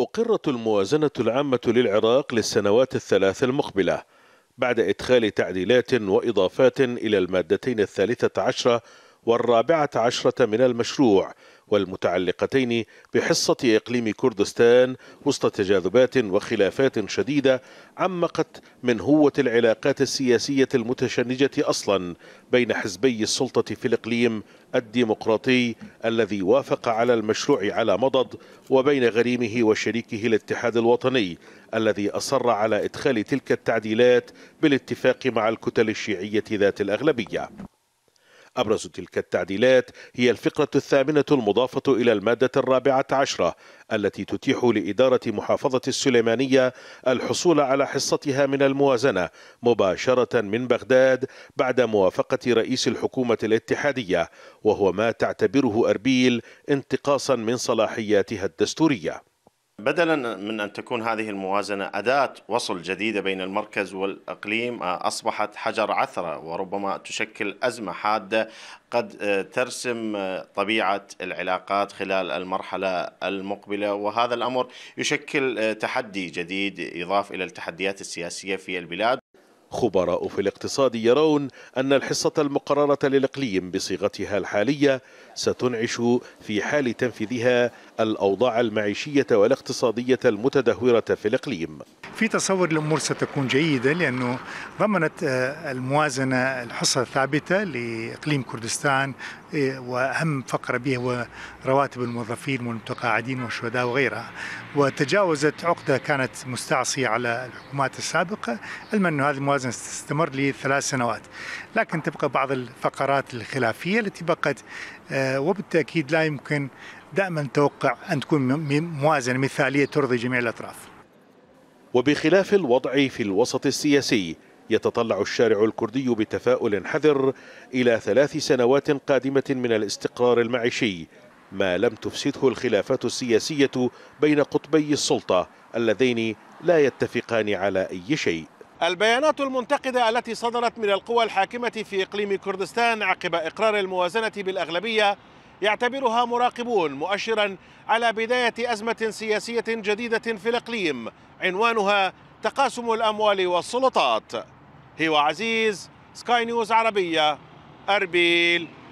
أقرت الموازنة العامة للعراق للسنوات الثلاث المقبلة بعد إدخال تعديلات وإضافات إلى المادتين الثالثة عشرة والرابعة عشرة من المشروع والمتعلقتين بحصة إقليم كردستان وسط تجاذبات وخلافات شديدة عمقت من هوة العلاقات السياسية المتشنجة أصلا بين حزبي السلطة في الإقليم الديمقراطي الذي وافق على المشروع على مضض وبين غريمه وشريكه الاتحاد الوطني الذي أصر على إدخال تلك التعديلات بالاتفاق مع الكتل الشيعية ذات الأغلبية أبرز تلك التعديلات هي الفقرة الثامنة المضافة إلى المادة الرابعة عشرة التي تتيح لإدارة محافظة السليمانية الحصول على حصتها من الموازنة مباشرة من بغداد بعد موافقة رئيس الحكومة الاتحادية وهو ما تعتبره أربيل انتقاصا من صلاحياتها الدستورية بدلا من أن تكون هذه الموازنة أداة وصل جديدة بين المركز والأقليم آه، أصبحت حجر عثرة وربما تشكل أزمة حادة قد آه، ترسم آه، طبيعة العلاقات خلال المرحلة المقبلة وهذا الأمر يشكل تحدي جديد يضاف إلى التحديات السياسية في البلاد خبراء في الاقتصاد يرون أن الحصة المقررة للإقليم بصيغتها الحالية ستنعش في حال تنفيذها الأوضاع المعيشية والاقتصادية المتدهورة في الإقليم في تصور الأمور ستكون جيدة لأنه ضمنت آه، الموازنة الحصة الثابتة لإقليم كردستان آه، وأهم فقرة به هو رواتب الموظفين والمتقاعدين والشهداء وغيرها وتجاوزت عقدة كانت مستعصية على الحكومات السابقة علما أنه هذه الموازنة لازم تستمر لثلاث سنوات لكن تبقى بعض الفقرات الخلافية التي بقت آه، وبالتأكيد لا يمكن دائما توقع أن تكون موازنة مثالية ترضي جميع الأطراف وبخلاف الوضع في الوسط السياسي يتطلع الشارع الكردي بتفاؤل حذر إلى ثلاث سنوات قادمة من الاستقرار المعيشي ما لم تفسده الخلافات السياسية بين قطبي السلطة اللذين لا يتفقان على أي شيء البيانات المنتقدة التي صدرت من القوى الحاكمة في إقليم كردستان عقب إقرار الموازنة بالأغلبية يعتبرها مراقبون مؤشرا على بداية أزمة سياسية جديدة في الإقليم عنوانها تقاسم الأموال والسلطات هو عزيز سكاي نيوز عربية أربيل